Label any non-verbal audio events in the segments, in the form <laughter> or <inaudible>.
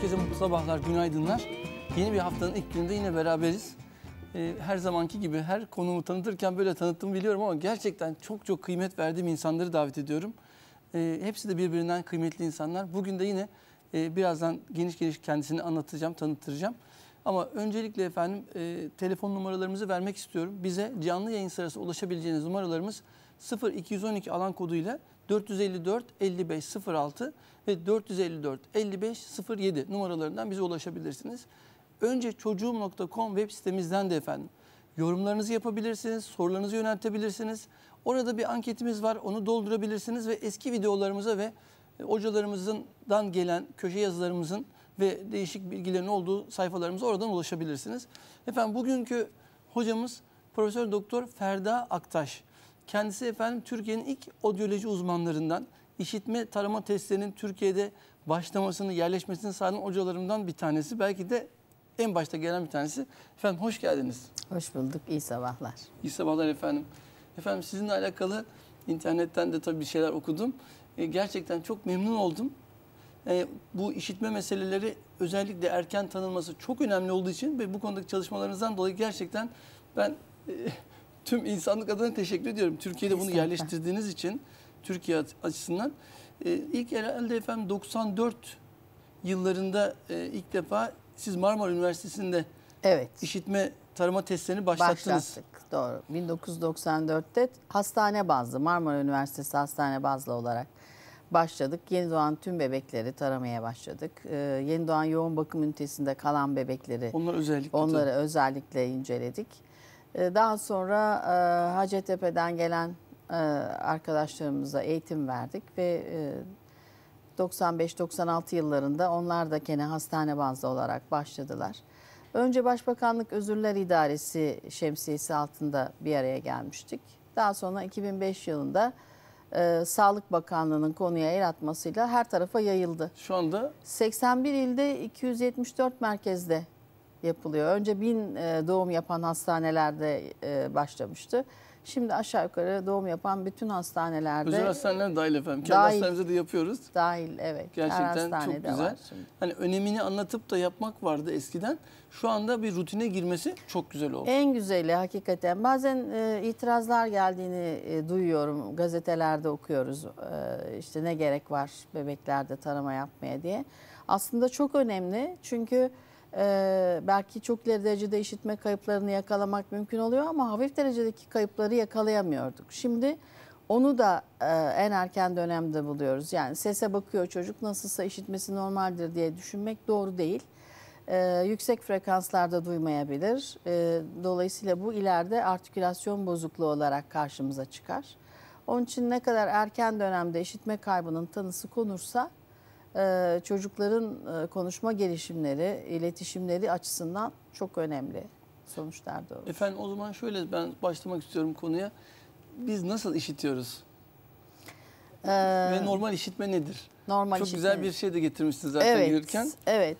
Herkese mutlu sabahlar, günaydınlar. Yeni bir haftanın ilk gününde yine beraberiz. Ee, her zamanki gibi her konumu tanıtırken böyle tanıttım biliyorum ama gerçekten çok çok kıymet verdiğim insanları davet ediyorum. Ee, hepsi de birbirinden kıymetli insanlar. Bugün de yine e, birazdan geniş geniş kendisini anlatacağım, tanıttıracağım. Ama öncelikle efendim e, telefon numaralarımızı vermek istiyorum. Bize canlı yayın sırası ulaşabileceğiniz numaralarımız 0212 alan koduyla 454 55 06 ve 454 55 07 numaralarından bize ulaşabilirsiniz. Önce çocuğum.com web sitemizden de efendim yorumlarınızı yapabilirsiniz, sorularınızı yöneltebilirsiniz. Orada bir anketimiz var onu doldurabilirsiniz ve eski videolarımıza ve e, hocalarımızdan gelen köşe yazılarımızın ve değişik bilgilerin olduğu sayfalarımıza oradan ulaşabilirsiniz. Efendim bugünkü hocamız Profesör Doktor Ferda Aktaş. Kendisi efendim Türkiye'nin ilk odyoloji uzmanlarından, işitme tarama testlerinin Türkiye'de başlamasını, yerleşmesini sağlayan hocalarımdan bir tanesi. Belki de en başta gelen bir tanesi. Efendim hoş geldiniz. Hoş bulduk. İyi sabahlar. İyi sabahlar efendim. Efendim sizinle alakalı internetten de tabii bir şeyler okudum. E, gerçekten çok memnun oldum. E, bu işitme meseleleri özellikle erken tanınması çok önemli olduğu için ve bu konudaki çalışmalarınızdan dolayı gerçekten ben e, tüm insanlık adına teşekkür ediyorum. Türkiye'de bunu yerleştirdiğiniz için Türkiye açısından. E, ilk herhalde efendim 94 yıllarında e, ilk defa siz Marmara Üniversitesi'nde evet. işitme tarama testlerini başlattınız. Başlattık doğru. 1994'te hastane bazlı Marmara Üniversitesi hastane bazlı olarak başladık. Yeni doğan tüm bebekleri taramaya başladık. Ee, yeni doğan yoğun bakım ünitesinde kalan bebekleri onları özellikle, onları tabii. özellikle inceledik. Ee, daha sonra e, Hacettepe'den gelen e, arkadaşlarımıza eğitim verdik ve 95-96 e, yıllarında onlar da gene hastane bazlı olarak başladılar. Önce Başbakanlık Özürler İdaresi şemsiyesi altında bir araya gelmiştik. Daha sonra 2005 yılında e, Sağlık Bakanlığı'nın konuya el atmasıyla her tarafa yayıldı. Şu anda? 81 ilde 274 merkezde yapılıyor. Önce bin e, doğum yapan hastanelerde e, başlamıştı. Şimdi aşağı yukarı doğum yapan bütün hastanelerde. Özel hastaneler dahil efendim. Kendi dahil, hastanemize de yapıyoruz. Dahil evet. Gerçekten çok güzel. Hani önemini anlatıp da yapmak vardı eskiden. Şu anda bir rutine girmesi çok güzel oldu. En güzeli hakikaten. Bazen e, itirazlar geldiğini e, duyuyorum. Gazetelerde okuyoruz. E, işte ne gerek var bebeklerde tarama yapmaya diye. Aslında çok önemli. Çünkü ee, belki çok ileri derecede işitme kayıplarını yakalamak mümkün oluyor ama hafif derecedeki kayıpları yakalayamıyorduk. Şimdi onu da e, en erken dönemde buluyoruz. Yani sese bakıyor çocuk nasılsa işitmesi normaldir diye düşünmek doğru değil. Ee, yüksek frekanslarda duymayabilir. Ee, dolayısıyla bu ileride artikülasyon bozukluğu olarak karşımıza çıkar. Onun için ne kadar erken dönemde işitme kaybının tanısı konursa e, çocukların e, konuşma gelişimleri, iletişimleri açısından çok önemli sonuçlar doğurur. Efendim o zaman şöyle ben başlamak istiyorum konuya. Biz nasıl işitiyoruz? Ee, Ve normal işitme nedir? Normal Çok işitme. güzel bir şey de getirmişsiniz zaten evet, gelirken. Evet.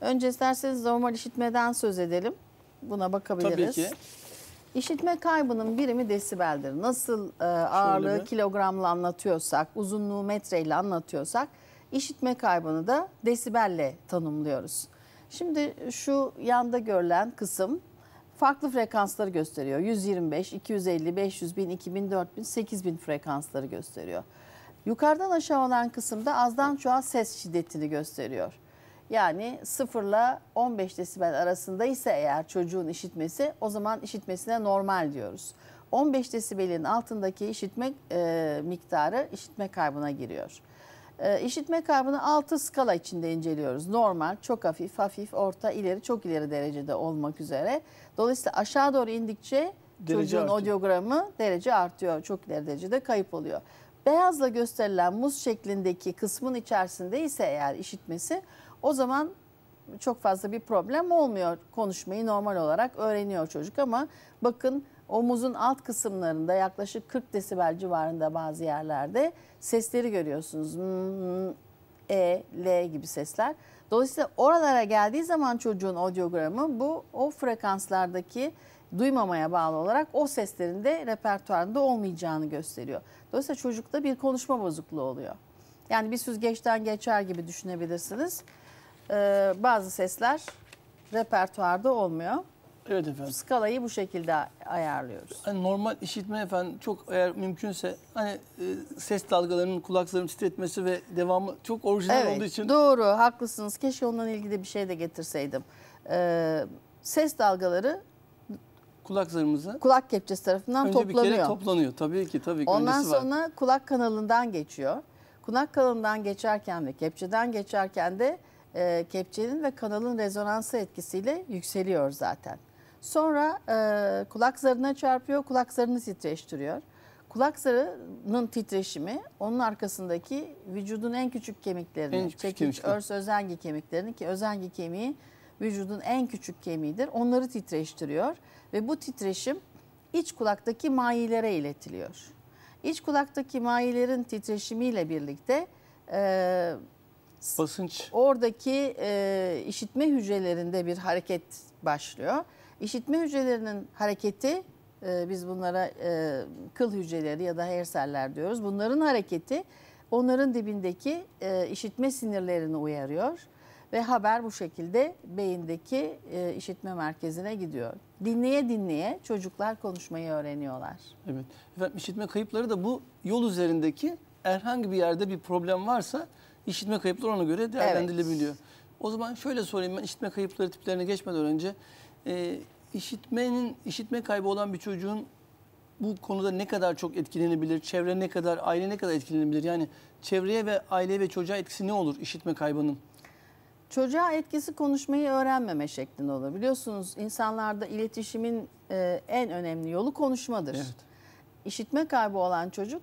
Önce isterseniz normal işitmeden söz edelim. Buna bakabiliriz. Tabii ki. İşitme kaybının birimi desibeldir. Nasıl e, ağırlığı kilogramla anlatıyorsak, uzunluğu metreyle anlatıyorsak İşitme kaybını da desibelle tanımlıyoruz. Şimdi şu yanda görülen kısım farklı frekansları gösteriyor. 125, 250, 500, bin, 2000, 4000, 8000 frekansları gösteriyor. Yukarıdan aşağı olan kısımda azdan çoğa ses şiddetini gösteriyor. Yani 0 ile 15 desibel arasında ise eğer çocuğun işitmesi o zaman işitmesine normal diyoruz. 15 desibelin altındaki işitme e, miktarı işitme kaybına giriyor. Ee, işitme kaybını 6 skala içinde inceliyoruz. Normal, çok hafif, hafif, orta, ileri, çok ileri derecede olmak üzere. Dolayısıyla aşağı doğru indikçe derece çocuğun artıyor. odyogramı derece artıyor. Çok ileri derecede kayıp oluyor. Beyazla gösterilen muz şeklindeki kısmın içerisinde ise eğer işitmesi o zaman çok fazla bir problem olmuyor. Konuşmayı normal olarak öğreniyor çocuk ama bakın omuzun alt kısımlarında yaklaşık 40 desibel civarında bazı yerlerde sesleri görüyorsunuz. Hmm, e, L gibi sesler. Dolayısıyla oralara geldiği zaman çocuğun audiogramı bu o frekanslardaki duymamaya bağlı olarak o seslerin de repertuarında olmayacağını gösteriyor. Dolayısıyla çocukta bir konuşma bozukluğu oluyor. Yani bir süzgeçten geçer gibi düşünebilirsiniz. Ee, bazı sesler repertuarda olmuyor. Evet efendim. Skalayı bu şekilde ayarlıyoruz. Hani normal işitme efendim çok eğer mümkünse hani e, ses dalgalarının kulaklarının titretmesi ve devamı çok orijinal evet, olduğu için. Doğru haklısınız. Keşke ondan ilgili bir şey de getirseydim. Ee, ses dalgaları kulaklarımızı kulak kepçesi tarafından önce toplanıyor. Önce bir kere toplanıyor tabii ki tabii ki. Ondan sonra var. kulak kanalından geçiyor. Kulak kanalından geçerken ve kepçeden geçerken de e, kepçenin ve kanalın rezonansı etkisiyle yükseliyor zaten. Sonra e, kulak zarına çarpıyor, kulak zarını titreştiriyor. Kulak zarının titreşimi onun arkasındaki vücudun en küçük kemiklerini, en küçük çekiç, kemikler. örs, özengi kemiklerini ki özengi kemiği vücudun en küçük kemiğidir. Onları titreştiriyor ve bu titreşim iç kulaktaki mayilere iletiliyor. İç kulaktaki mayilerin titreşimiyle birlikte e, basınç oradaki e, işitme hücrelerinde bir hareket başlıyor İşitme hücrelerinin hareketi e, biz bunlara e, kıl hücreleri ya da hairseller diyoruz. Bunların hareketi onların dibindeki e, işitme sinirlerini uyarıyor ve haber bu şekilde beyindeki e, işitme merkezine gidiyor. Dinleye dinleye çocuklar konuşmayı öğreniyorlar. Evet. Efendim işitme kayıpları da bu yol üzerindeki herhangi bir yerde bir problem varsa işitme kayıpları ona göre değerlendirilebiliyor. Evet. O zaman şöyle sorayım ben işitme kayıpları tiplerine geçmeden önce e, işitmenin işitme kaybı olan bir çocuğun bu konuda ne kadar çok etkilenebilir, çevre ne kadar, aile ne kadar etkilenebilir? Yani çevreye ve aileye ve çocuğa etkisi ne olur işitme kaybının? Çocuğa etkisi konuşmayı öğrenmeme şeklinde olur. Biliyorsunuz insanlarda iletişimin e, en önemli yolu konuşmadır. Evet. İşitme kaybı olan çocuk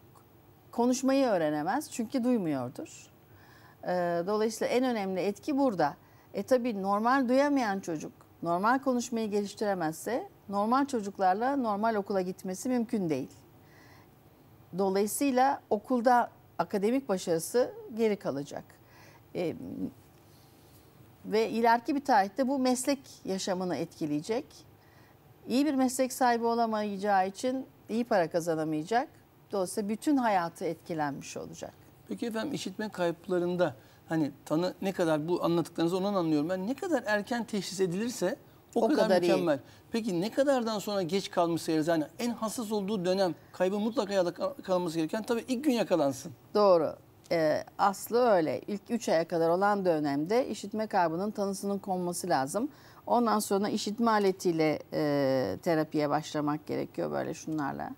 konuşmayı öğrenemez çünkü duymuyordur. E, dolayısıyla en önemli etki burada. E tabii normal duyamayan çocuk normal konuşmayı geliştiremezse normal çocuklarla normal okula gitmesi mümkün değil. Dolayısıyla okulda akademik başarısı geri kalacak. E, ve ileriki bir tarihte bu meslek yaşamını etkileyecek. İyi bir meslek sahibi olamayacağı için iyi para kazanamayacak. Dolayısıyla bütün hayatı etkilenmiş olacak. Peki efendim işitme kayıplarında hani tanı ne kadar bu anlattıklarınızı ondan anlıyorum. Ben ne kadar erken teşhis edilirse o, o kadar, kadar mükemmel. Iyi. Peki ne kadardan sonra geç kalmışsa yani en hassas olduğu dönem kaybı mutlaka yakalanması gereken tabii ilk gün yakalansın. Doğru. Ee, aslı öyle. İlk 3 aya kadar olan dönemde işitme kaybının tanısının konması lazım. Ondan sonra işitme aletiyle e, terapiye başlamak gerekiyor böyle şunlarla.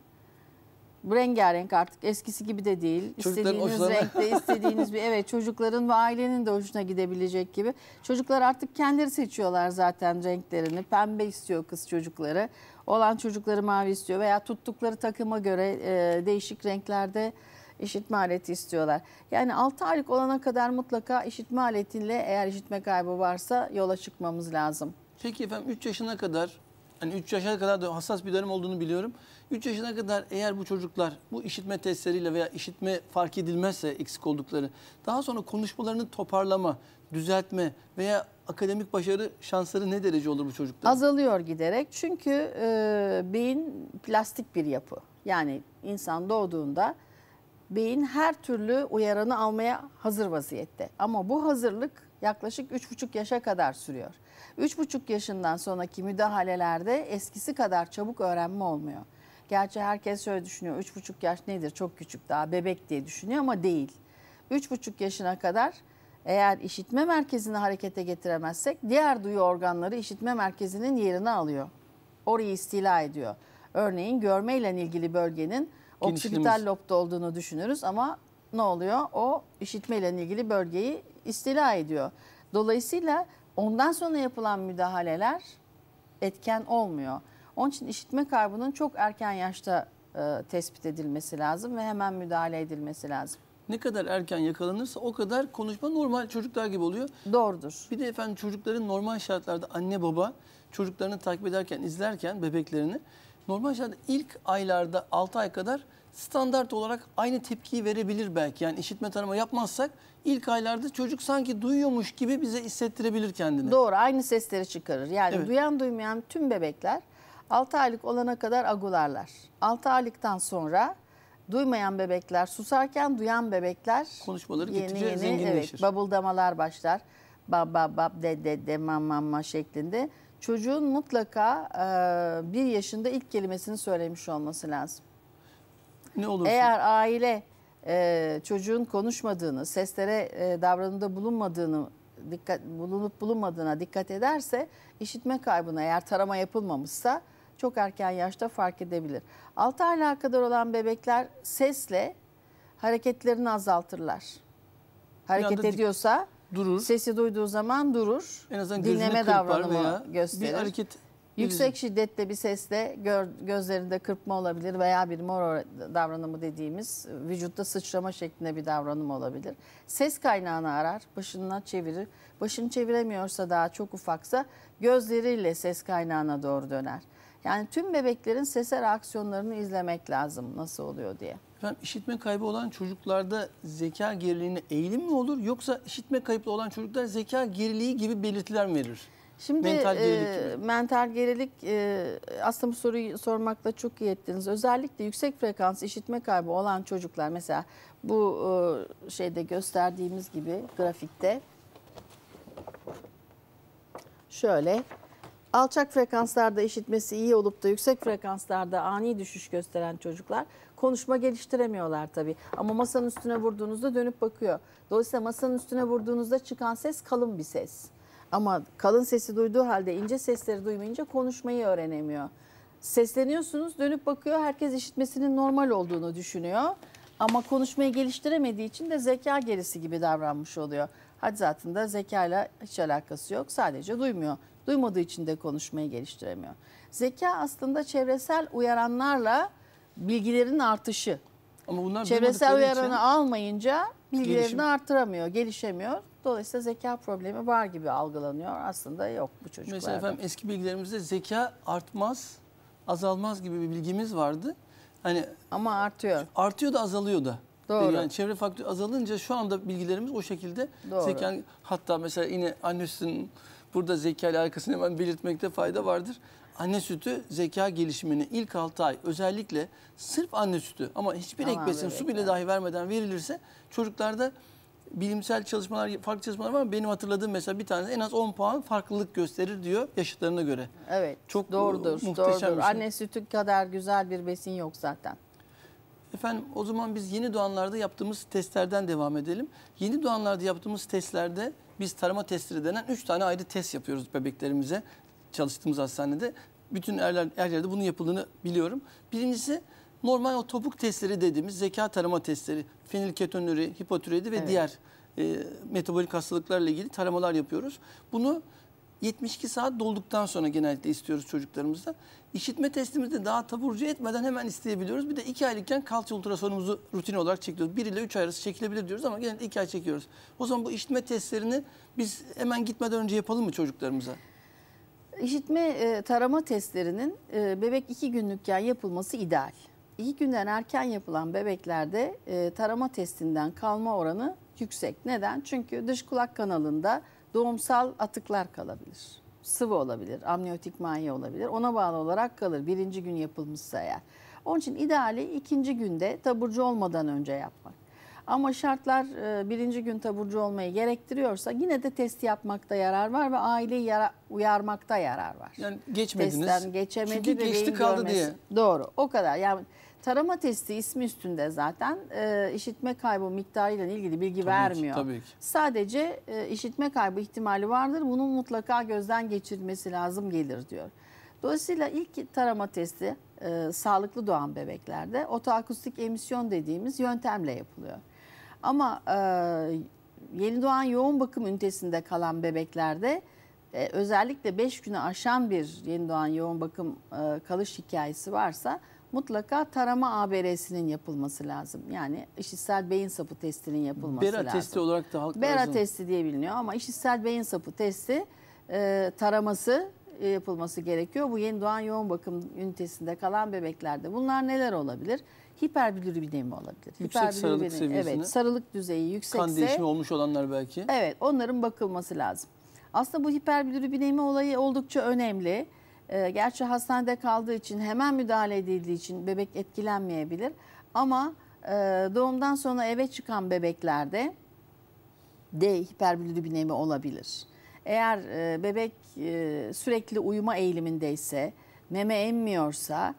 Bu rengarenk artık eskisi gibi de değil. Çocukların istediğiniz hoşlarına... renkte istediğiniz bir evet çocukların ve ailenin de hoşuna gidebilecek gibi. Çocuklar artık kendileri seçiyorlar zaten renklerini. Pembe istiyor kız çocukları. Olan çocukları mavi istiyor veya tuttukları takıma göre e, değişik renklerde işitme aleti istiyorlar. Yani 6 aylık olana kadar mutlaka işitme aletiyle eğer işitme kaybı varsa yola çıkmamız lazım. Peki efendim 3 yaşına kadar hani 3 yaşa kadar da hassas bir dönem olduğunu biliyorum. 3 yaşına kadar eğer bu çocuklar bu işitme testleriyle veya işitme fark edilmezse eksik oldukları daha sonra konuşmalarını toparlama, düzeltme veya akademik başarı şansları ne derece olur bu çocuklar? Azalıyor giderek çünkü e, beyin plastik bir yapı. Yani insan doğduğunda beyin her türlü uyaranı almaya hazır vaziyette. Ama bu hazırlık yaklaşık 3,5 yaşa kadar sürüyor. 3,5 yaşından sonraki müdahalelerde eskisi kadar çabuk öğrenme olmuyor. Gerçi herkes şöyle düşünüyor. Üç buçuk yaş nedir? Çok küçük daha bebek diye düşünüyor ama değil. Üç buçuk yaşına kadar eğer işitme merkezini harekete getiremezsek diğer duyu organları işitme merkezinin yerini alıyor. Orayı istila ediyor. Örneğin görmeyle ilgili bölgenin oksipital lobda olduğunu düşünürüz ama ne oluyor? O işitmeyle ilgili bölgeyi istila ediyor. Dolayısıyla ondan sonra yapılan müdahaleler etken olmuyor. Onun için işitme kaybının çok erken yaşta e, tespit edilmesi lazım ve hemen müdahale edilmesi lazım. Ne kadar erken yakalanırsa o kadar konuşma normal çocuklar gibi oluyor. Doğrudur. Bir de efendim çocukların normal şartlarda anne baba çocuklarını takip ederken, izlerken bebeklerini normal şartlarda ilk aylarda 6 ay kadar standart olarak aynı tepkiyi verebilir belki. Yani işitme tarama yapmazsak ilk aylarda çocuk sanki duyuyormuş gibi bize hissettirebilir kendini. Doğru aynı sesleri çıkarır. Yani evet. duyan duymayan tüm bebekler 6 aylık olana kadar agularlar. 6 aylıktan sonra duymayan bebekler susarken duyan bebekler konuşmaları yeni gittikçe yeni, zenginleşir. Evet, babuldamalar başlar. Bab bab bab de de de mam mam şeklinde. Çocuğun mutlaka e, bir yaşında ilk kelimesini söylemiş olması lazım. Ne olursa. Eğer aile e, çocuğun konuşmadığını, seslere e, davranımda bulunmadığını dikkat bulunup bulunmadığına dikkat ederse işitme kaybına eğer tarama yapılmamışsa çok erken yaşta fark edebilir. 6 aylığa kadar olan bebekler sesle hareketlerini azaltırlar. Hareket ediyorsa durur. Sesi duyduğu zaman durur. En azından dinleme davranımı gösterir. Bir hareket Yüksek şiddetli bir sesle gör, gözlerinde kırpma olabilir veya bir mor davranımı dediğimiz vücutta sıçrama şeklinde bir davranım olabilir. Ses kaynağını arar, başını çevirir. Başını çeviremiyorsa daha çok ufaksa gözleriyle ses kaynağına doğru döner. Yani tüm bebeklerin sese reaksiyonlarını izlemek lazım nasıl oluyor diye. Efendim işitme kaybı olan çocuklarda zeka geriliğine eğilim mi olur yoksa işitme kayıplı olan çocuklar zeka geriliği gibi belirtiler mi verir? Şimdi mental e, gerilik, e, mental gerilik e, aslında bu soruyu sormakla çok iyi ettiniz. Özellikle yüksek frekans işitme kaybı olan çocuklar mesela bu e, şeyde gösterdiğimiz gibi grafikte şöyle alçak frekanslarda işitmesi iyi olup da yüksek frekanslarda ani düşüş gösteren çocuklar konuşma geliştiremiyorlar tabii. Ama masanın üstüne vurduğunuzda dönüp bakıyor. Dolayısıyla masanın üstüne vurduğunuzda çıkan ses kalın bir ses. Ama kalın sesi duyduğu halde ince sesleri duymayınca konuşmayı öğrenemiyor. Sesleniyorsunuz dönüp bakıyor herkes işitmesinin normal olduğunu düşünüyor. Ama konuşmayı geliştiremediği için de zeka gerisi gibi davranmış oluyor. Hadi zaten da zekayla hiç alakası yok sadece duymuyor Duymadığı için de konuşmayı geliştiremiyor. Zeka aslında çevresel uyaranlarla bilgilerin artışı. Ama bunlar çevresel uyaranı için... almayınca bilgilerini Gelişim. artıramıyor, gelişemiyor. Dolayısıyla zeka problemi var gibi algılanıyor. Aslında yok bu çocuklarda. Mesela efendim eski bilgilerimizde zeka artmaz, azalmaz gibi bir bilgimiz vardı. Hani ama artıyor. Artıyor da azalıyor da. Doğru. Yani çevre faktörü azalınca şu anda bilgilerimiz o şekilde. Doğru. Zeka hatta mesela yine annesinin Burada zeka ile alakasını hemen belirtmekte fayda vardır. Anne sütü zeka gelişimini ilk 6 ay özellikle sırf anne sütü ama hiçbir tamam, ek besin su bile yani. dahi vermeden verilirse çocuklarda bilimsel çalışmalar, farklı çalışmalar var ama benim hatırladığım mesela bir tanesi en az 10 puan farklılık gösterir diyor yaşıtlarına göre. Evet. Çok doğrudur. E, muhteşem doğrudur. Şey. Anne sütü kadar güzel bir besin yok zaten. Efendim o zaman biz yeni doğanlarda yaptığımız testlerden devam edelim. Yeni doğanlarda yaptığımız testlerde biz tarama testleri denen 3 tane ayrı test yapıyoruz bebeklerimize çalıştığımız hastanede. Bütün erler, erlerde bunun yapıldığını biliyorum. Birincisi normal o topuk testleri dediğimiz zeka tarama testleri. Fenilketonuri, hipotiroidi ve evet. diğer e, metabolik hastalıklarla ilgili taramalar yapıyoruz. Bunu 72 saat dolduktan sonra genellikle istiyoruz çocuklarımızda. İşitme testimizde daha taburcu etmeden hemen isteyebiliyoruz. Bir de 2 aylıkken kalça ultrasonumuzu rutin olarak çekiyoruz. 1 ile 3 ay arası çekilebilir diyoruz ama genellikle 2 ay çekiyoruz. O zaman bu işitme testlerini biz hemen gitmeden önce yapalım mı çocuklarımıza? İşitme e, tarama testlerinin e, bebek 2 günlükken yapılması ideal. 2 günden erken yapılan bebeklerde e, tarama testinden kalma oranı yüksek. Neden? Çünkü dış kulak kanalında doğumsal atıklar kalabilir. Sıvı olabilir, amniyotik manya olabilir. Ona bağlı olarak kalır birinci gün yapılmışsa eğer. Onun için ideali ikinci günde taburcu olmadan önce yapmak. Ama şartlar e, birinci gün taburcu olmayı gerektiriyorsa yine de test yapmakta yarar var ve aileyi yara, uyarmakta yarar var. Yani geçmediniz. Testten geçemedi. Çünkü geçti kaldı görmesi. diye. Doğru o kadar. Yani Tarama testi ismi üstünde zaten e, işitme kaybı miktarıyla ilgili bilgi tabii vermiyor. Ki, tabii ki. Sadece e, işitme kaybı ihtimali vardır. Bunun mutlaka gözden geçirilmesi lazım gelir diyor. Dolayısıyla ilk tarama testi e, sağlıklı doğan bebeklerde otoakustik emisyon dediğimiz yöntemle yapılıyor. Ama e, yeni doğan yoğun bakım ünitesinde kalan bebeklerde e, özellikle 5 günü aşan bir yeni doğan yoğun bakım e, kalış hikayesi varsa mutlaka tarama ABR'sinin yapılması lazım. Yani işitsel beyin sapı testinin yapılması Bera lazım. Bera testi olarak da halk Bera arasında... testi diye biliniyor ama işitsel beyin sapı testi e, taraması e, yapılması gerekiyor. Bu yeni doğan yoğun bakım ünitesinde kalan bebeklerde bunlar neler olabilir? Hiperbilirubinemi olabilir. Yüksek sarılık seviyesinde. Evet, sarılık düzeyi yüksekse. Kan değişimi olmuş olanlar belki. Evet, onların bakılması lazım. Aslında bu hiperbilirubinemi olayı oldukça önemli. Ee, gerçi hastanede kaldığı için hemen müdahale edildiği için bebek etkilenmeyebilir. Ama e, doğumdan sonra eve çıkan bebeklerde D hiperbilirubinemi olabilir. Eğer e, bebek e, sürekli uyuma eğilimindeyse, meme emmiyorsa,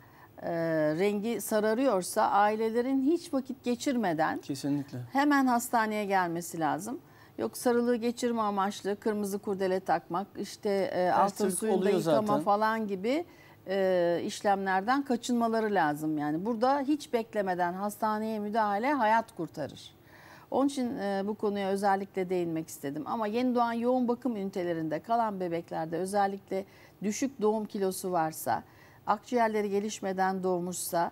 rengi sararıyorsa ailelerin hiç vakit geçirmeden Kesinlikle. hemen hastaneye gelmesi lazım. Yok sarılığı geçirme amaçlı kırmızı kurdele takmak, işte e, altın suyunda yıkama zaten. falan gibi e, işlemlerden kaçınmaları lazım. Yani burada hiç beklemeden hastaneye müdahale hayat kurtarır. Onun için e, bu konuya özellikle değinmek istedim. Ama yeni doğan yoğun bakım ünitelerinde kalan bebeklerde özellikle düşük doğum kilosu varsa, akciğerleri gelişmeden doğmuşsa,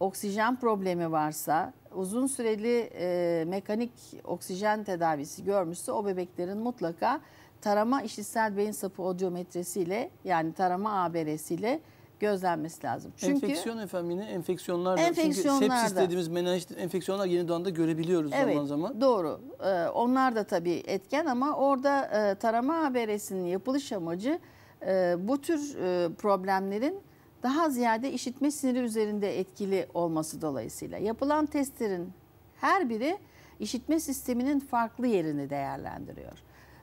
oksijen problemi varsa, uzun süreli e, mekanik oksijen tedavisi görmüşse o bebeklerin mutlaka tarama işitsel beyin sapı odiometresiyle yani tarama ABR'siyle gözlenmesi lazım. Çünkü enfeksiyon efendim yine enfeksiyonlar enfeksiyonlar çünkü sepsis dediğimiz menenjit enfeksiyonlar yeni doğanda görebiliyoruz evet, zaman zaman. Doğru. Ee, onlar da tabii etken ama orada e, tarama ABR'sinin yapılış amacı e, bu tür e, problemlerin daha ziyade işitme siniri üzerinde etkili olması dolayısıyla yapılan testlerin her biri işitme sisteminin farklı yerini değerlendiriyor.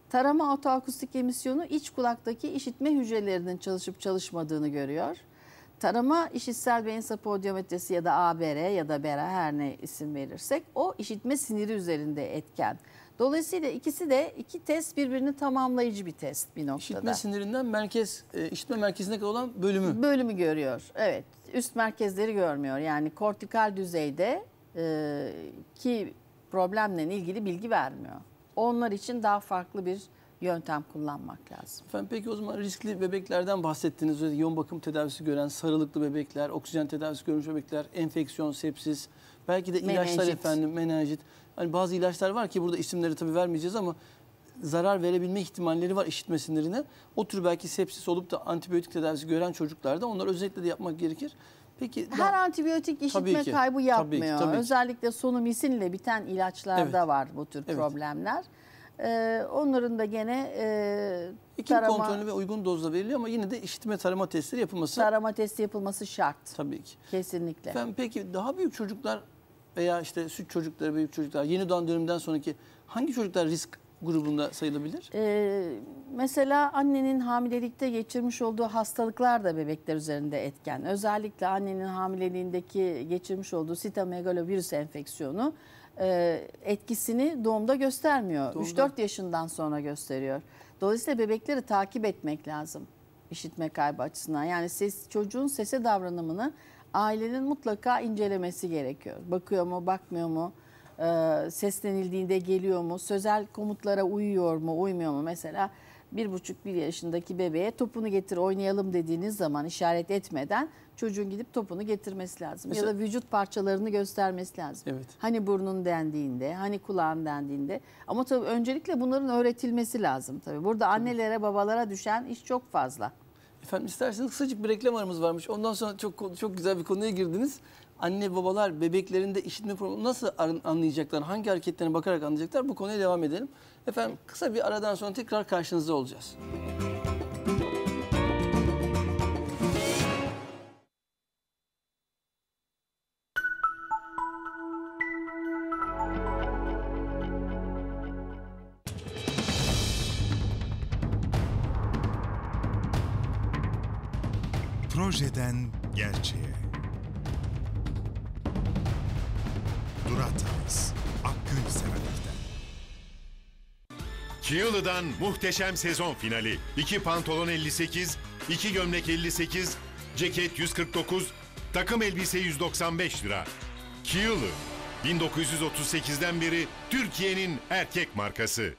Tarama otoakustik emisyonu iç kulaktaki işitme hücrelerinin çalışıp çalışmadığını görüyor. Tarama işitsel beyin sapı ya da ABR ya da BERA her ne isim verirsek o işitme siniri üzerinde etken. Dolayısıyla ikisi de iki test birbirini tamamlayıcı bir test bir noktada. İşitme sinirinden merkez, e, işitme merkezine kadar olan bölümü. Bölümü görüyor. Evet. Üst merkezleri görmüyor. Yani kortikal düzeyde e, ki problemle ilgili bilgi vermiyor. Onlar için daha farklı bir yöntem kullanmak lazım. Efendim peki o zaman riskli bebeklerden bahsettiniz. Yoğun bakım tedavisi gören sarılıklı bebekler, oksijen tedavisi görmüş bebekler, enfeksiyon, sepsis, belki de ilaçlar menenjit. efendim, menenjit. Hani bazı ilaçlar var ki burada isimleri tabii vermeyeceğiz ama zarar verebilme ihtimalleri var işitme sinirine. O tür belki sepsis olup da antibiyotik tedavisi gören çocuklarda onlar özellikle de yapmak gerekir. Peki her daha, antibiyotik işitme ki, kaybı yapmıyor. Tabii ki, tabii ki. Özellikle sonomisinle biten ilaçlarda evet. var bu tür evet. problemler. Ee, onların da gene e, İklim tarama, kontrolü ve uygun dozla veriliyor ama yine de işitme tarama testleri yapılması. Tarama testi yapılması şart. Tabii ki. Kesinlikle. Efendim, peki daha büyük çocuklar veya işte süt çocukları, büyük çocuklar, yeni doğan dönümden sonraki hangi çocuklar risk grubunda sayılabilir? Ee, mesela annenin hamilelikte geçirmiş olduğu hastalıklar da bebekler üzerinde etken. Özellikle annenin hamileliğindeki geçirmiş olduğu sitomegalovirüs enfeksiyonu e, etkisini doğumda göstermiyor. 3-4 yaşından sonra gösteriyor. Dolayısıyla bebekleri takip etmek lazım işitme kaybı açısından. Yani ses, çocuğun sese davranımını ailenin mutlaka incelemesi gerekiyor. Bakıyor mu, bakmıyor mu? E, seslenildiğinde geliyor mu? Sözel komutlara uyuyor mu, uymuyor mu? Mesela bir buçuk bir yaşındaki bebeğe topunu getir oynayalım dediğiniz zaman işaret etmeden çocuğun gidip topunu getirmesi lazım. Mesela, ya da vücut parçalarını göstermesi lazım. Evet. Hani burnun dendiğinde, hani kulağın dendiğinde. Ama tabii öncelikle bunların öğretilmesi lazım tabii. Burada annelere, babalara düşen iş çok fazla. Efendim isterseniz kısacık bir reklam aramız varmış. Ondan sonra çok çok güzel bir konuya girdiniz. Anne babalar bebeklerinde işitme problemi nasıl anlayacaklar? Hangi hareketlerine bakarak anlayacaklar? Bu konuya devam edelim. Efendim kısa bir aradan sonra tekrar karşınızda olacağız. Müzik Projeden gerçeğe. Durataz, Akgün Sevenek'ten. Kiyalı'dan muhteşem sezon finali. 2 pantolon 58, 2 gömlek 58, ceket 149, takım elbise 195 lira. Kiyalı, 1938'den beri Türkiye'nin erkek markası.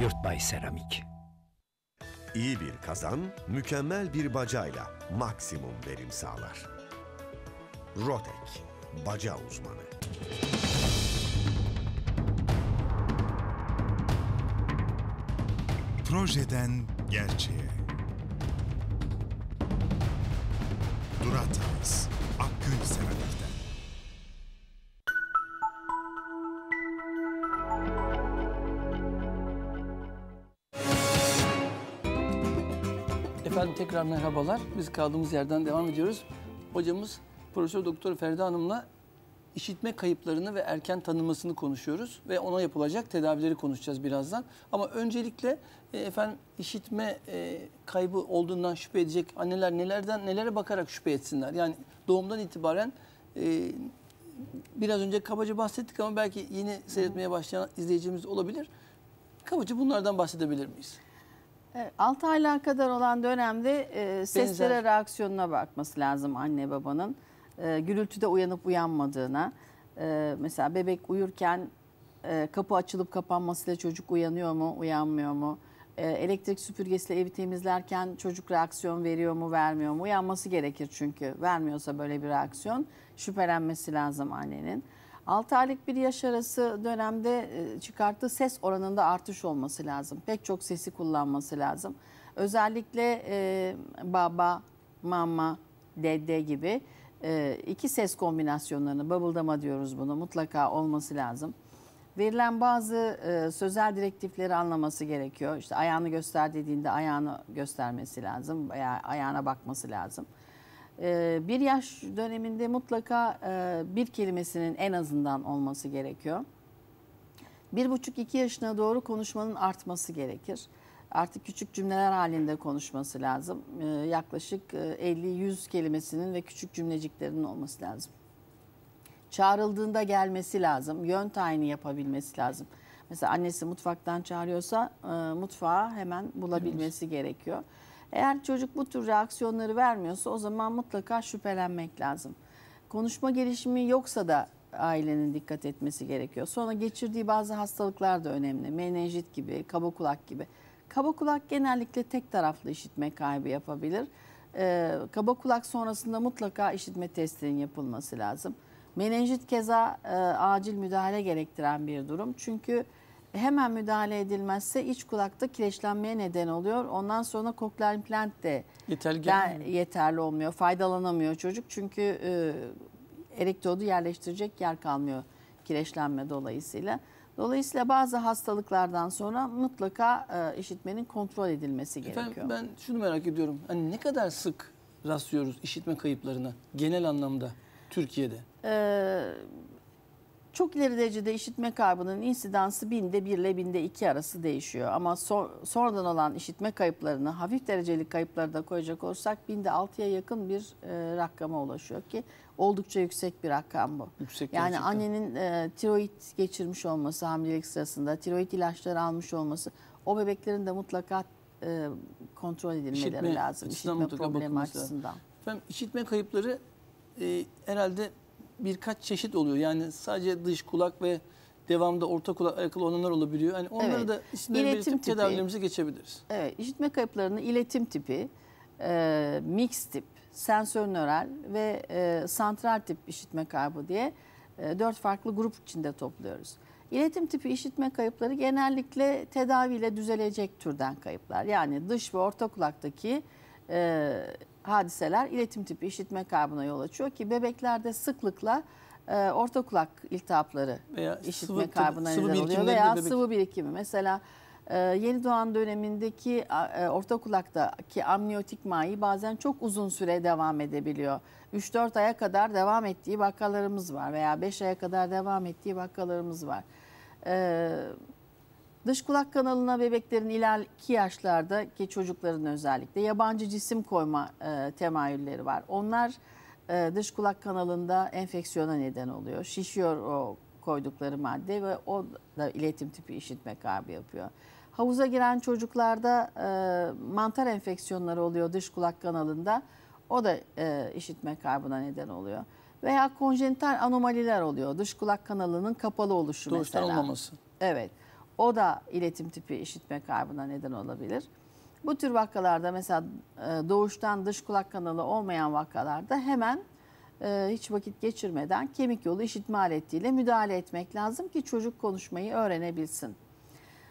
Yurt bay Seramik. İyi bir kazan, mükemmel bir bacayla maksimum verim sağlar. Rotek, baca uzmanı. Projeden gerçeğe. Durata. Tekrar merhabalar. Biz kaldığımız yerden devam ediyoruz. Hocamız Profesör Doktor Ferda Hanım'la işitme kayıplarını ve erken tanımasını konuşuyoruz ve ona yapılacak tedavileri konuşacağız birazdan. Ama öncelikle e, efendim işitme e, kaybı olduğundan şüphe edecek anneler nelerden nelere bakarak şüphe etsinler? Yani doğumdan itibaren e, biraz önce kabaca bahsettik ama belki yeni seyretmeye başlayan izleyicimiz olabilir. Kabaca bunlardan bahsedebilir miyiz? Evet, 6 aylar kadar olan dönemde e, seslere Benzer. reaksiyonuna bakması lazım anne babanın. E, gürültüde uyanıp uyanmadığına. E, mesela bebek uyurken e, kapı açılıp kapanmasıyla çocuk uyanıyor mu, uyanmıyor mu? E, elektrik süpürgesiyle evi temizlerken çocuk reaksiyon veriyor mu, vermiyor mu? Uyanması gerekir çünkü. Vermiyorsa böyle bir reaksiyon şüphelenmesi lazım annenin. 6 aylık bir yaş arası dönemde e, çıkarttığı ses oranında artış olması lazım. Pek çok sesi kullanması lazım. Özellikle e, baba, mama, dede gibi e, iki ses kombinasyonlarını, babıldama diyoruz bunu, mutlaka olması lazım. Verilen bazı e, sözel direktifleri anlaması gerekiyor. İşte ayağını göster dediğinde ayağını göstermesi lazım veya ayağına bakması lazım. Ee, bir yaş döneminde mutlaka e, bir kelimesinin en azından olması gerekiyor. Bir buçuk iki yaşına doğru konuşmanın artması gerekir. Artık küçük cümleler halinde konuşması lazım. Ee, yaklaşık 50-100 e, kelimesinin ve küçük cümleciklerin olması lazım. Çağrıldığında gelmesi lazım. Yön tayini yapabilmesi lazım. Mesela annesi mutfaktan çağırıyorsa e, mutfağı hemen bulabilmesi gerekiyor. Eğer çocuk bu tür reaksiyonları vermiyorsa o zaman mutlaka şüphelenmek lazım. Konuşma gelişimi yoksa da ailenin dikkat etmesi gerekiyor. Sonra geçirdiği bazı hastalıklar da önemli. Menenjit gibi, kaba kulak gibi. Kaba kulak genellikle tek taraflı işitme kaybı yapabilir. Ee, kaba kulak sonrasında mutlaka işitme testinin yapılması lazım. Menenjit keza e, acil müdahale gerektiren bir durum. Çünkü hemen müdahale edilmezse iç kulakta kireçlenmeye neden oluyor. Ondan sonra kokleer implant de Yeterli, yeterli olmuyor. Faydalanamıyor çocuk çünkü e, elektrodu yerleştirecek yer kalmıyor kireçlenme dolayısıyla. Dolayısıyla bazı hastalıklardan sonra mutlaka e, işitmenin kontrol edilmesi Efendim, gerekiyor. Ben şunu merak ediyorum. Hani ne kadar sık rastlıyoruz işitme kayıplarına genel anlamda Türkiye'de? Ee, çok ileri derecede işitme kaybının insidansı binde 1 ile binde 2 arası değişiyor. Ama so sonradan olan işitme kayıplarını hafif derecelik kayıpları da koyacak olursak binde 6'ya yakın bir e, rakama ulaşıyor ki oldukça yüksek bir rakam bu. Yüksek yani gerçekten. annenin e, tiroid geçirmiş olması hamilelik sırasında, tiroid ilaçları almış olması o bebeklerin de mutlaka e, kontrol edilmeleri işitme, lazım. İşitme problemi açısından. Efendim işitme kayıpları e, herhalde birkaç çeşit oluyor. Yani sadece dış kulak ve devamda orta kulak alakalı olanlar olabiliyor. Yani onları evet. da isimleri iletim belirtip tedavilerimize geçebiliriz. Evet, işitme kayıplarını iletim tipi, e, mix tip, sensör nöral ve e, santral tip işitme kaybı diye e, dört farklı grup içinde topluyoruz. İletim tipi işitme kayıpları genellikle tedaviyle düzelecek türden kayıplar. Yani dış ve orta kulaktaki e, hadiseler iletim tipi işitme kaybına yol açıyor ki bebeklerde sıklıkla e, orta kulak iltihapları veya işitme sıvı, kaybına sıvı neden oluyor veya bebek... sıvı birikimi. Mesela e, yeni doğan dönemindeki e, orta kulaktaki amniyotik mayi bazen çok uzun süre devam edebiliyor. 3-4 aya kadar devam ettiği vakalarımız var veya 5 aya kadar devam ettiği vakalarımız var. Evet Dış kulak kanalına bebeklerin ileriki yaşlarda ki çocukların özellikle yabancı cisim koyma e, temayülleri var. Onlar e, dış kulak kanalında enfeksiyona neden oluyor. Şişiyor o koydukları madde ve o da iletim tipi işitme kaybı yapıyor. Havuza giren çocuklarda e, mantar enfeksiyonları oluyor dış kulak kanalında. O da e, işitme kaybına neden oluyor. Veya konjenital anomaliler oluyor. Dış kulak kanalının kapalı oluşu Doğuştan mesela. Doğuştan olmaması. Evet. O da iletim tipi işitme kaybına neden olabilir. Bu tür vakalarda mesela e, doğuştan dış kulak kanalı olmayan vakalarda hemen e, hiç vakit geçirmeden kemik yolu işitme aletiyle müdahale etmek lazım ki çocuk konuşmayı öğrenebilsin.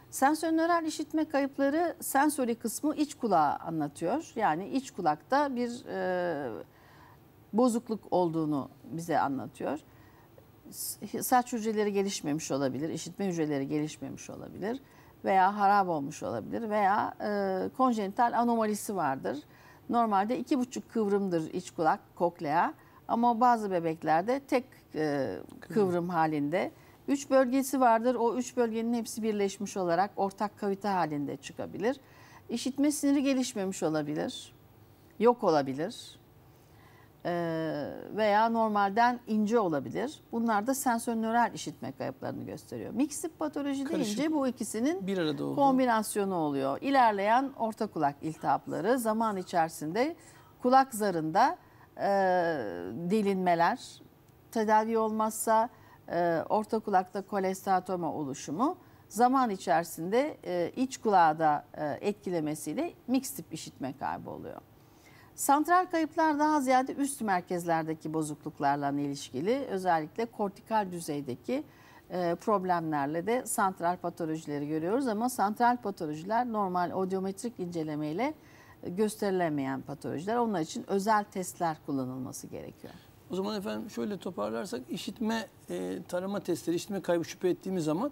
Sensörnöral işitme kayıpları sensori kısmı iç kulağı anlatıyor. Yani iç kulakta bir e, bozukluk olduğunu bize anlatıyor saç hücreleri gelişmemiş olabilir, işitme hücreleri gelişmemiş olabilir veya harap olmuş olabilir veya e, konjenital anomalisi vardır. Normalde iki buçuk kıvrımdır iç kulak, koklea ama bazı bebeklerde tek e, kıvrım Kıvrım. halinde. Üç bölgesi vardır. O üç bölgenin hepsi birleşmiş olarak ortak kavite halinde çıkabilir. İşitme siniri gelişmemiş olabilir. Yok olabilir. Ee, veya normalden ince olabilir. Bunlar da sensörnörel işitme kayıplarını gösteriyor. Miksip patoloji Karışık. deyince bu ikisinin bir arada kombinasyonu oluyor. İlerleyen orta kulak iltihapları zaman içerisinde kulak zarında e, delinmeler, tedavi olmazsa e, orta kulakta kolestatoma oluşumu zaman içerisinde e, iç kulağa da e, etkilemesiyle mix işitme kaybı oluyor. Santral kayıplar daha ziyade üst merkezlerdeki bozukluklarla ilişkili özellikle kortikal düzeydeki e, problemlerle de santral patolojileri görüyoruz ama santral patolojiler normal odiometrik incelemeyle e, gösterilemeyen patolojiler. Onlar için özel testler kullanılması gerekiyor. O zaman efendim şöyle toparlarsak işitme e, tarama testleri, işitme kaybı şüphe ettiğimiz zaman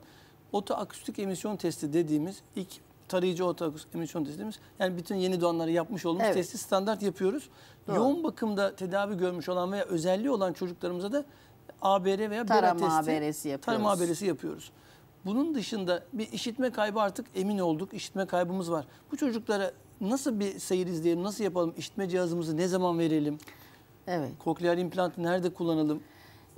otoakustik emisyon testi dediğimiz ilk tarayıcı otorakus emisyon testimiz. Yani bütün yeni doğanları yapmış olduğumuz evet. testi standart yapıyoruz. Doğru. Yoğun bakımda tedavi görmüş olan veya özelliği olan çocuklarımıza da ABR veya tarama BERA testi, ABR'si yapıyoruz. tarama ABR'si yapıyoruz. Bunun dışında bir işitme kaybı artık emin olduk. İşitme kaybımız var. Bu çocuklara nasıl bir seyir izleyelim, nasıl yapalım? İşitme cihazımızı ne zaman verelim? Evet. koklear implantı nerede kullanalım?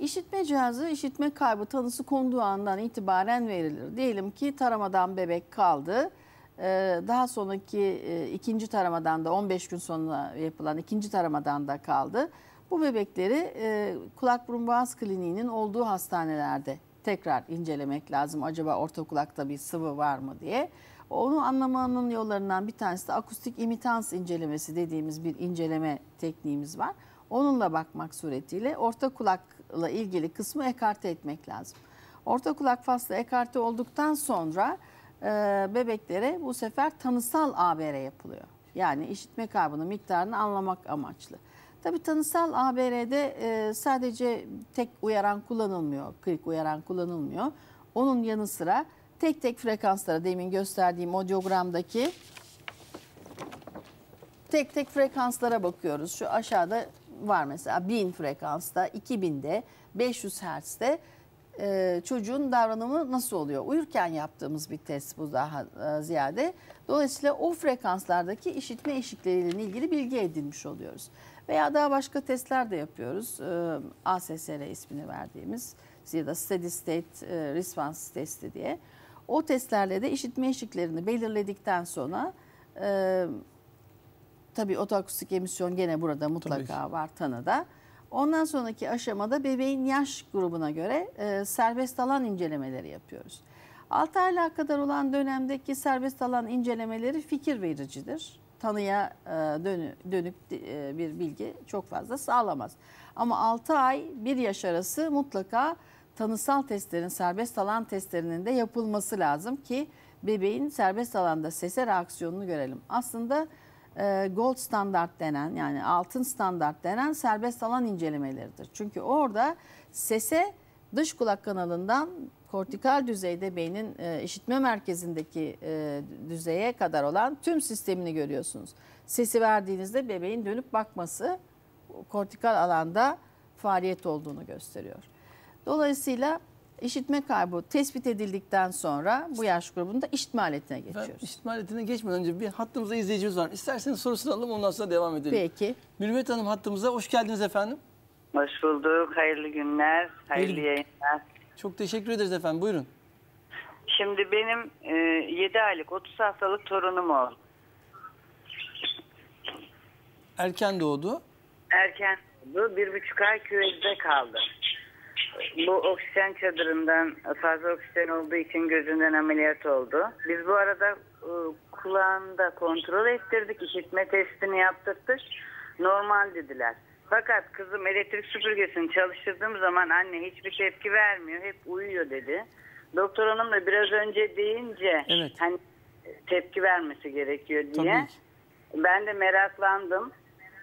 İşitme cihazı işitme kaybı tanısı konduğu andan itibaren verilir. Diyelim ki taramadan bebek kaldı. Ee, daha sonraki e, ikinci taramadan da 15 gün sonra yapılan ikinci taramadan da kaldı. Bu bebekleri e, kulak burun boğaz kliniğinin olduğu hastanelerde tekrar incelemek lazım. Acaba orta kulakta bir sıvı var mı diye. Onu anlamanın yollarından bir tanesi de akustik imitans incelemesi dediğimiz bir inceleme tekniğimiz var. Onunla bakmak suretiyle orta kulakla ilgili kısmı ekarte etmek lazım. Orta kulak faslı ekarte olduktan sonra e, bebeklere bu sefer tanısal ABR yapılıyor. Yani işitme kaybının miktarını anlamak amaçlı. Tabii tanısal ABR'de e, sadece tek uyaran kullanılmıyor, kırık uyaran kullanılmıyor. Onun yanı sıra tek tek frekanslara demin gösterdiğim audiogramdaki tek tek frekanslara bakıyoruz. Şu aşağıda var mesela 1000 frekansta, 2000'de, 500 Hz'de e, çocuğun davranımı nasıl oluyor? Uyurken yaptığımız bir test bu daha e, ziyade. Dolayısıyla o frekanslardaki işitme eşikleriyle ilgili bilgi edinmiş oluyoruz. Veya daha başka testler de yapıyoruz. E, ASSR ismini verdiğimiz ya da Steady State e, Response Testi diye. O testlerle de işitme eşiklerini belirledikten sonra e, tabii otoakustik emisyon gene burada mutlaka var tanıda. Ondan sonraki aşamada bebeğin yaş grubuna göre e, serbest alan incelemeleri yapıyoruz. 6 aylığa kadar olan dönemdeki serbest alan incelemeleri fikir vericidir. Tanıya e, dönü, dönük e, bir bilgi çok fazla sağlamaz. Ama 6 ay 1 yaş arası mutlaka tanısal testlerin, serbest alan testlerinin de yapılması lazım ki bebeğin serbest alanda sese reaksiyonunu görelim. Aslında bu e, gold standart denen yani altın standart denen serbest alan incelemeleridir. Çünkü orada sese e dış kulak kanalından kortikal düzeyde beynin e, işitme merkezindeki düzeye kadar olan tüm sistemini görüyorsunuz. Sesi verdiğinizde bebeğin dönüp bakması kortikal alanda faaliyet olduğunu gösteriyor. Dolayısıyla İşitme kaybı tespit edildikten sonra bu yaş grubunda işitme aletine geçiyoruz. Ben işitme aletine geçmeden önce bir hattımızda izleyicimiz var. İsterseniz sorusunu alalım ondan sonra devam edelim. Peki. Mürüvvet Hanım hattımıza hoş geldiniz efendim. Hoş bulduk. Hayırlı günler. Hayırlı Hayır. yayınlar. Çok teşekkür ederiz efendim. Buyurun. Şimdi benim e, 7 aylık 30 haftalık torunum oldu. Erken doğdu. Erken doğdu. Bir buçuk ay küvezde kaldı bu oksijen çadırından fazla oksijen olduğu için gözünden ameliyat oldu. Biz bu arada e, kulağında kontrol ettirdik, işitme testini yaptırdık. Normal dediler. Fakat kızım elektrik süpürgesini çalıştırdığım zaman anne hiçbir tepki vermiyor, hep uyuyor dedi. Doktor hanım da biraz önce deyince evet. hani tepki vermesi gerekiyor diye. Tabii. Ben de meraklandım.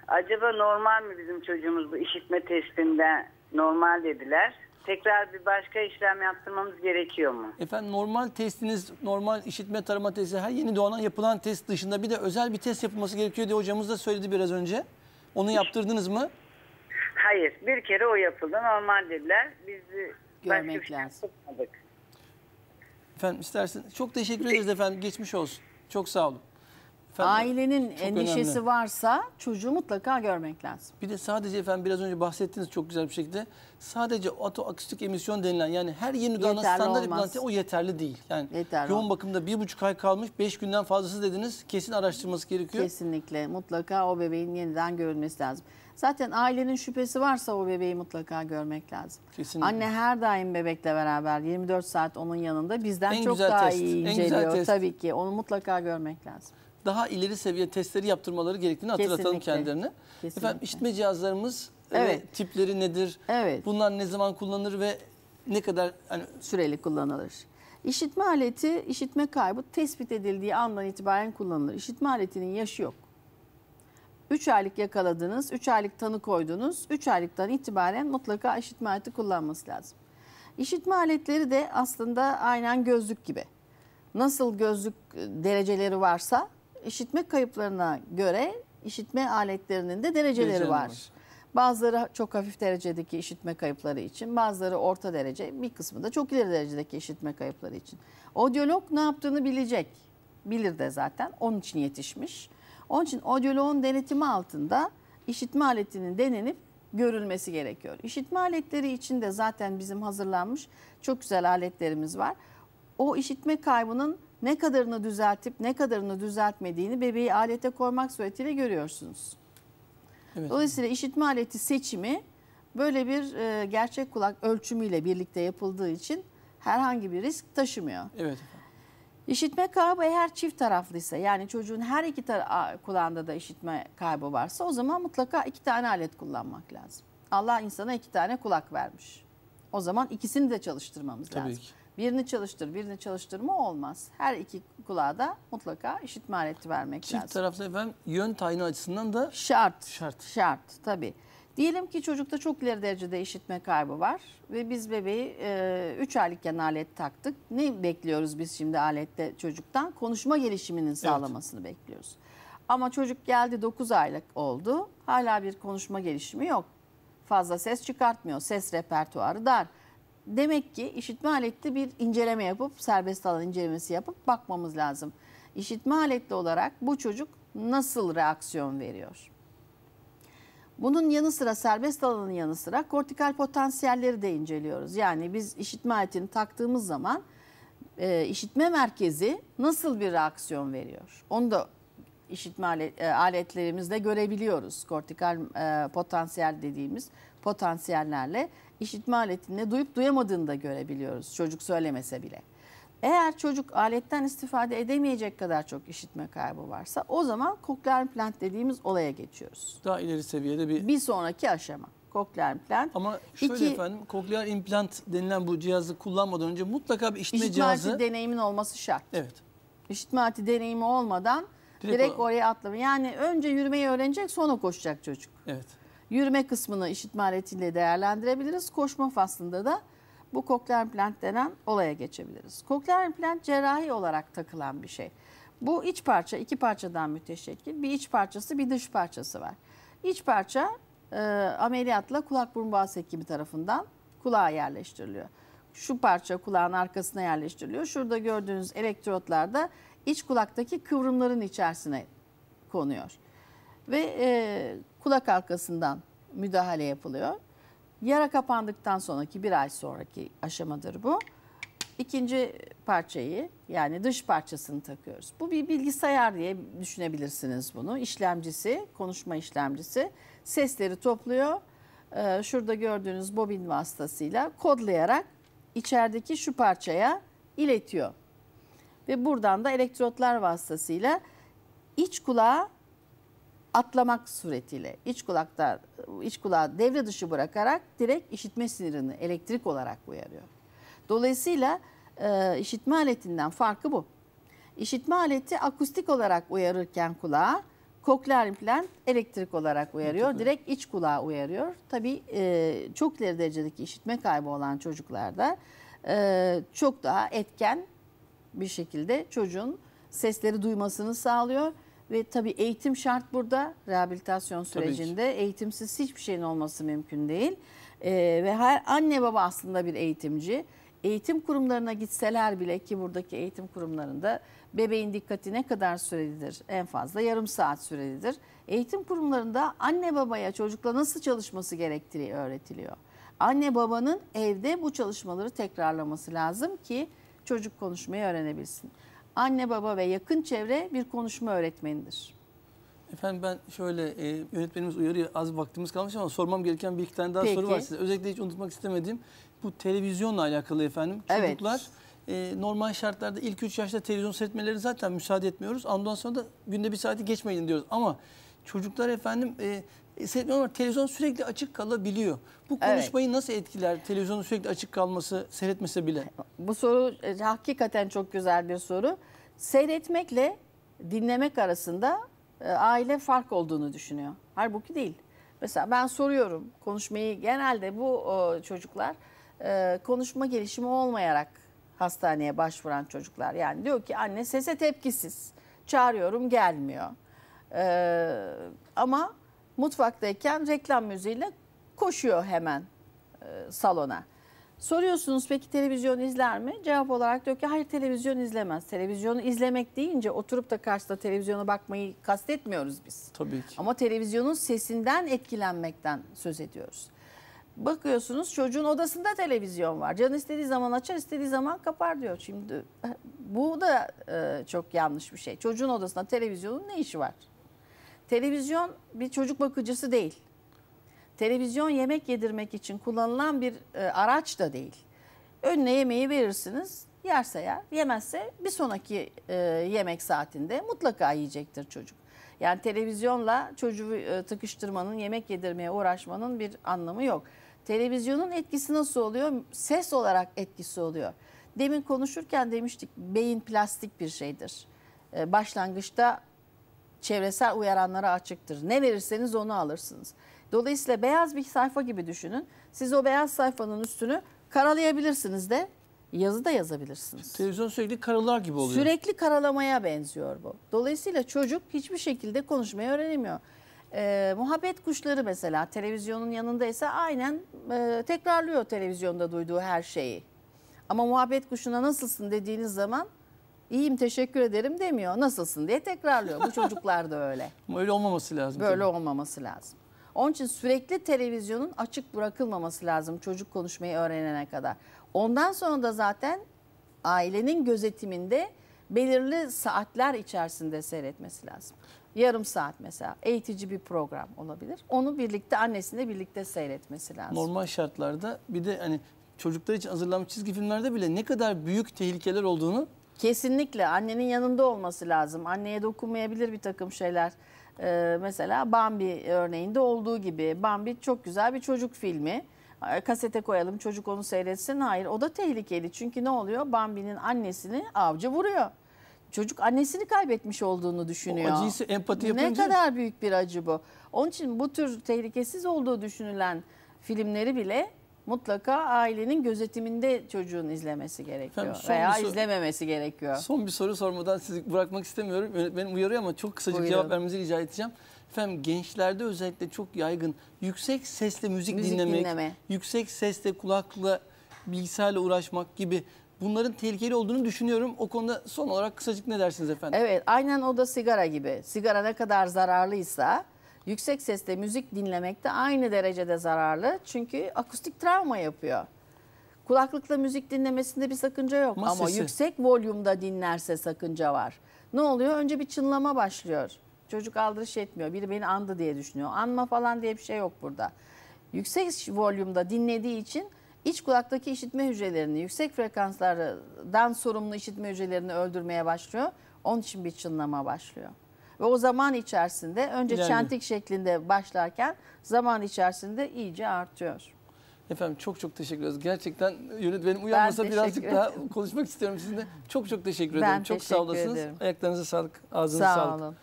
Acaba normal mi bizim çocuğumuz bu işitme testinde normal dediler. Tekrar bir başka işlem yaptırmamız gerekiyor mu? Efendim normal testiniz, normal işitme tarama testi her yeni doğana yapılan test dışında bir de özel bir test yapılması gerekiyor diye hocamız da söyledi biraz önce. Onu yaptırdınız mı? Hayır. Bir kere o yapıldı. Normal dediler. Biz Görmek şey lazım. Efendim istersen çok teşekkür ederiz efendim. Geçmiş olsun. Çok sağ olun. Efendim, Ailenin endişesi önemli. varsa çocuğu mutlaka görmek lazım. Bir de sadece efendim biraz önce bahsettiğiniz çok güzel bir şekilde sadece otoakustik emisyon denilen yani her yeni dudağına standart implantı o yeterli değil. Yani yeterli yoğun olmaz. bakımda bir buçuk ay kalmış beş günden fazlası dediniz kesin araştırması gerekiyor. Kesinlikle mutlaka o bebeğin yeniden görülmesi lazım. Zaten ailenin şüphesi varsa o bebeği mutlaka görmek lazım. Kesinlikle. Anne her daim bebekle beraber 24 saat onun yanında bizden en çok daha test. iyi inceliyor. En güzel test. Tabii ki onu mutlaka görmek lazım daha ileri seviye testleri yaptırmaları gerektiğini hatırlatalım Kesinlikle. kendilerine. Kesinlikle. Efendim işitme cihazlarımız e, evet. ve tipleri nedir? Evet. Bunlar ne zaman kullanılır ve ne kadar hani... süreli kullanılır? İşitme aleti işitme kaybı tespit edildiği andan itibaren kullanılır. İşitme aletinin yaşı yok. 3 aylık yakaladınız, 3 aylık tanı koydunuz. 3 aylıktan itibaren mutlaka işitme aleti kullanması lazım. İşitme aletleri de aslında aynen gözlük gibi. Nasıl gözlük e, dereceleri varsa işitme kayıplarına göre işitme aletlerinin de dereceleri var. var. Bazıları çok hafif derecedeki işitme kayıpları için, bazıları orta derece, bir kısmı da çok ileri derecedeki işitme kayıpları için. Odyolog ne yaptığını bilecek. Bilir de zaten. Onun için yetişmiş. Onun için odyoloğun denetimi altında işitme aletinin denenip görülmesi gerekiyor. İşitme aletleri için de zaten bizim hazırlanmış çok güzel aletlerimiz var. O işitme kaybının ne kadarını düzeltip ne kadarını düzeltmediğini bebeği alete koymak suretiyle görüyorsunuz. Evet. Dolayısıyla işitme aleti seçimi böyle bir e, gerçek kulak ölçümüyle birlikte yapıldığı için herhangi bir risk taşımıyor. Evet. İşitme kaybı eğer çift taraflıysa yani çocuğun her iki kulağında da işitme kaybı varsa o zaman mutlaka iki tane alet kullanmak lazım. Allah insana iki tane kulak vermiş. O zaman ikisini de çalıştırmamız Tabii lazım. Ki. Birini çalıştır, birini çalıştırma olmaz. Her iki kulağa da mutlaka işitme aleti vermek Çift lazım. Çift taraflı efendim yön tayini açısından da şart. Şart. Şart tabii. Diyelim ki çocukta çok ileri derecede işitme kaybı var ve biz bebeği 3 e, üç aylıkken alet taktık. Ne bekliyoruz biz şimdi alette çocuktan? Konuşma gelişiminin sağlamasını evet. bekliyoruz. Ama çocuk geldi 9 aylık oldu. Hala bir konuşma gelişimi yok. Fazla ses çıkartmıyor. Ses repertuarı dar demek ki işitme aletli bir inceleme yapıp serbest alan incelemesi yapıp bakmamız lazım. İşitme aletli olarak bu çocuk nasıl reaksiyon veriyor? Bunun yanı sıra serbest alanın yanı sıra kortikal potansiyelleri de inceliyoruz. Yani biz işitme aletini taktığımız zaman e, işitme merkezi nasıl bir reaksiyon veriyor? Onu da işitme alet, e, aletlerimizde görebiliyoruz. Kortikal e, potansiyel dediğimiz potansiyellerle işitme aletinde duyup duyamadığını da görebiliyoruz çocuk söylemese bile. Eğer çocuk aletten istifade edemeyecek kadar çok işitme kaybı varsa o zaman koklear implant dediğimiz olaya geçiyoruz. Daha ileri seviyede bir... Bir sonraki aşama koklear implant. Ama şöyle İki, efendim koklear implant denilen bu cihazı kullanmadan önce mutlaka bir işitme, işitme cihazı... İşitme deneyimin olması şart. Evet. İşitme aleti deneyimi olmadan direkt, direkt oraya atlama. Yani önce yürümeyi öğrenecek sonra koşacak çocuk. Evet. Yürüme kısmını işitme aletiyle değerlendirebiliriz. Koşma faslında da bu kokler implant denen olaya geçebiliriz. Kokler implant cerrahi olarak takılan bir şey. Bu iç parça iki parçadan müteşekkil. Bir iç parçası bir dış parçası var. İç parça e, ameliyatla kulak burun boğaz hekimi tarafından kulağa yerleştiriliyor. Şu parça kulağın arkasına yerleştiriliyor. Şurada gördüğünüz elektrotlar da iç kulaktaki kıvrımların içerisine konuyor. Ve e, kulak arkasından müdahale yapılıyor. Yara kapandıktan sonraki bir ay sonraki aşamadır bu. İkinci parçayı yani dış parçasını takıyoruz. Bu bir bilgisayar diye düşünebilirsiniz bunu. İşlemcisi, konuşma işlemcisi sesleri topluyor. Ee, şurada gördüğünüz bobin vasıtasıyla kodlayarak içerideki şu parçaya iletiyor. Ve buradan da elektrotlar vasıtasıyla iç kulağa atlamak suretiyle iç kulakta iç kulağı devre dışı bırakarak direkt işitme sinirini elektrik olarak uyarıyor. Dolayısıyla e, işitme aletinden farkı bu. İşitme aleti akustik olarak uyarırken kulağa, kokleer implant elektrik olarak uyarıyor. Tabii. Direkt iç kulağa uyarıyor. Tabii e, çok ileri derecedeki işitme kaybı olan çocuklarda e, çok daha etken bir şekilde çocuğun sesleri duymasını sağlıyor ve tabii eğitim şart burada rehabilitasyon sürecinde. Eğitimsiz hiçbir şeyin olması mümkün değil. Ee, ve her anne baba aslında bir eğitimci. Eğitim kurumlarına gitseler bile ki buradaki eğitim kurumlarında bebeğin dikkati ne kadar sürelidir? En fazla yarım saat sürelidir. Eğitim kurumlarında anne babaya çocukla nasıl çalışması gerektiği öğretiliyor. Anne babanın evde bu çalışmaları tekrarlaması lazım ki çocuk konuşmayı öğrenebilsin anne baba ve yakın çevre bir konuşma öğretmenidir. Efendim ben şöyle e, yönetmenimiz uyarıyor az vaktimiz kalmış ama sormam gereken bir iki tane daha Peki. soru var size. Özellikle hiç unutmak istemediğim bu televizyonla alakalı efendim. Çocuklar evet. e, normal şartlarda ilk üç yaşta televizyon seyretmeleri zaten müsaade etmiyoruz. Ondan sonra da günde bir saati geçmeyin diyoruz ama çocuklar efendim e, e, seyretmiyorlar. Televizyon sürekli açık kalabiliyor. Bu konuşmayı evet. nasıl etkiler? Televizyonun sürekli açık kalması, seyretmese bile. Bu soru e, hakikaten çok güzel bir soru. Seyretmekle dinlemek arasında e, aile fark olduğunu düşünüyor. Halbuki değil. Mesela ben soruyorum konuşmayı genelde bu o, çocuklar e, konuşma gelişimi olmayarak hastaneye başvuran çocuklar. Yani diyor ki anne sese tepkisiz. Çağırıyorum gelmiyor. E, ama mutfaktayken reklam müziğiyle koşuyor hemen e, salona. Soruyorsunuz peki televizyon izler mi? Cevap olarak diyor ki hayır televizyon izlemez. Televizyonu izlemek deyince oturup da karşıda televizyona bakmayı kastetmiyoruz biz. Tabii ki. Ama televizyonun sesinden etkilenmekten söz ediyoruz. Bakıyorsunuz çocuğun odasında televizyon var. Can istediği zaman açar, istediği zaman kapar diyor. Şimdi bu da e, çok yanlış bir şey. Çocuğun odasında televizyonun ne işi var? Televizyon bir çocuk bakıcısı değil. Televizyon yemek yedirmek için kullanılan bir e, araç da değil. Önüne yemeği verirsiniz, yerse yer, yemezse bir sonraki e, yemek saatinde mutlaka yiyecektir çocuk. Yani televizyonla çocuğu e, tıkıştırmanın, yemek yedirmeye uğraşmanın bir anlamı yok. Televizyonun etkisi nasıl oluyor? Ses olarak etkisi oluyor. Demin konuşurken demiştik beyin plastik bir şeydir. E, başlangıçta çevresel uyaranlara açıktır. Ne verirseniz onu alırsınız. Dolayısıyla beyaz bir sayfa gibi düşünün. Siz o beyaz sayfanın üstünü karalayabilirsiniz de yazı da yazabilirsiniz. Televizyon sürekli karalar gibi oluyor. Sürekli karalamaya benziyor bu. Dolayısıyla çocuk hiçbir şekilde konuşmayı öğrenemiyor. E, muhabbet kuşları mesela televizyonun yanındaysa aynen e, tekrarlıyor televizyonda duyduğu her şeyi. Ama muhabbet kuşuna nasılsın dediğiniz zaman İyiyim teşekkür ederim demiyor. Nasılsın diye tekrarlıyor. Bu çocuklar da öyle. <laughs> Ama öyle olmaması lazım. Böyle tabii. olmaması lazım. Onun için sürekli televizyonun açık bırakılmaması lazım çocuk konuşmayı öğrenene kadar. Ondan sonra da zaten ailenin gözetiminde belirli saatler içerisinde seyretmesi lazım. Yarım saat mesela eğitici bir program olabilir. Onu birlikte annesinde birlikte seyretmesi lazım. Normal şartlarda bir de hani çocuklar için hazırlanmış çizgi filmlerde bile ne kadar büyük tehlikeler olduğunu Kesinlikle annenin yanında olması lazım. Anneye dokunmayabilir bir takım şeyler. Ee, mesela Bambi örneğinde olduğu gibi. Bambi çok güzel bir çocuk filmi. Ee, kasete koyalım çocuk onu seyretsin. Hayır o da tehlikeli. Çünkü ne oluyor? Bambi'nin annesini avcı vuruyor. Çocuk annesini kaybetmiş olduğunu düşünüyor. O acıyı empati yapınca... Ne kadar büyük bir acı bu. Onun için bu tür tehlikesiz olduğu düşünülen filmleri bile mutlaka ailenin gözetiminde çocuğun izlemesi gerekiyor Efendim, veya soru, izlememesi gerekiyor. Son bir soru sormadan sizi bırakmak istemiyorum. Ben uyarıyor ama çok kısacık Buyurun. cevap vermenizi rica edeceğim. Efendim gençlerde özellikle çok yaygın yüksek sesle müzik, müzik dinlemek, dinleme. yüksek sesle kulakla bilgisayarla uğraşmak gibi bunların tehlikeli olduğunu düşünüyorum. O konuda son olarak kısacık ne dersiniz efendim? Evet aynen o da sigara gibi. Sigara ne kadar zararlıysa yüksek sesle müzik dinlemek de aynı derecede zararlı. Çünkü akustik travma yapıyor. Kulaklıkla müzik dinlemesinde bir sakınca yok ama, ama sesi. yüksek volümda dinlerse sakınca var. Ne oluyor? Önce bir çınlama başlıyor. Çocuk aldırış etmiyor. Biri beni andı diye düşünüyor. Anma falan diye bir şey yok burada. Yüksek volümda dinlediği için iç kulaktaki işitme hücrelerini, yüksek frekanslardan sorumlu işitme hücrelerini öldürmeye başlıyor. Onun için bir çınlama başlıyor. Ve o zaman içerisinde önce yani. çentik şeklinde başlarken zaman içerisinde iyice artıyor. Efendim çok çok teşekkür ederiz. Gerçekten yönetmenim uyanmasa birazcık ederim. daha <laughs> konuşmak istiyorum sizinle. Çok çok teşekkür ederim. Ben çok teşekkür sağ olasınız. Ederim. Ayaklarınıza sağlık, ağzınıza sağ sağlık. Olun.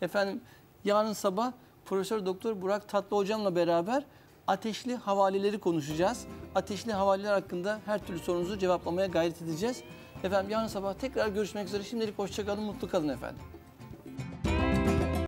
Efendim yarın sabah Profesör Doktor Burak Tatlı hocamla beraber ateşli havaleleri konuşacağız. Ateşli havaleler hakkında her türlü sorunuzu cevaplamaya gayret edeceğiz. Efendim yarın sabah tekrar görüşmek üzere. Şimdilik hoşçakalın, mutlu kalın efendim.